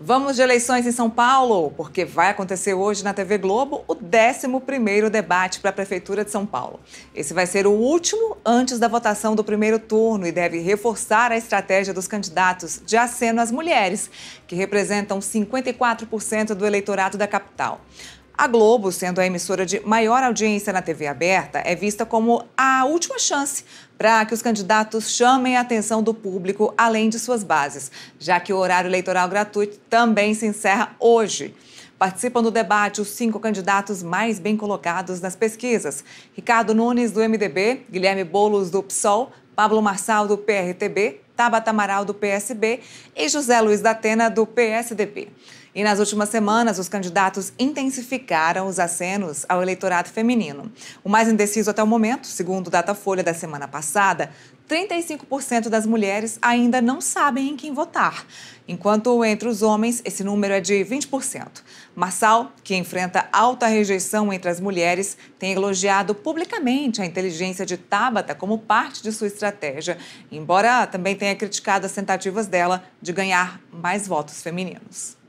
Vamos de eleições em São Paulo, porque vai acontecer hoje na TV Globo o 11º debate para a Prefeitura de São Paulo. Esse vai ser o último antes da votação do primeiro turno e deve reforçar a estratégia dos candidatos de aceno às mulheres, que representam 54% do eleitorado da capital. A Globo, sendo a emissora de maior audiência na TV aberta, é vista como a última chance para que os candidatos chamem a atenção do público além de suas bases, já que o horário eleitoral gratuito também se encerra hoje. Participam do debate os cinco candidatos mais bem colocados nas pesquisas: Ricardo Nunes, do MDB, Guilherme Bolos do PSOL, Pablo Marçal, do PRTB, Tabata Amaral, do PSB, e José Luiz da Atena, do PSDB. E nas últimas semanas, os candidatos intensificaram os acenos ao eleitorado feminino. O mais indeciso até o momento, segundo o Datafolha da semana passada, 35% das mulheres ainda não sabem em quem votar, enquanto entre os homens esse número é de 20%. Marçal, que enfrenta alta rejeição entre as mulheres, tem elogiado publicamente a inteligência de Tabata como parte de sua estratégia, embora também tenha tenha criticado as tentativas dela de ganhar mais votos femininos.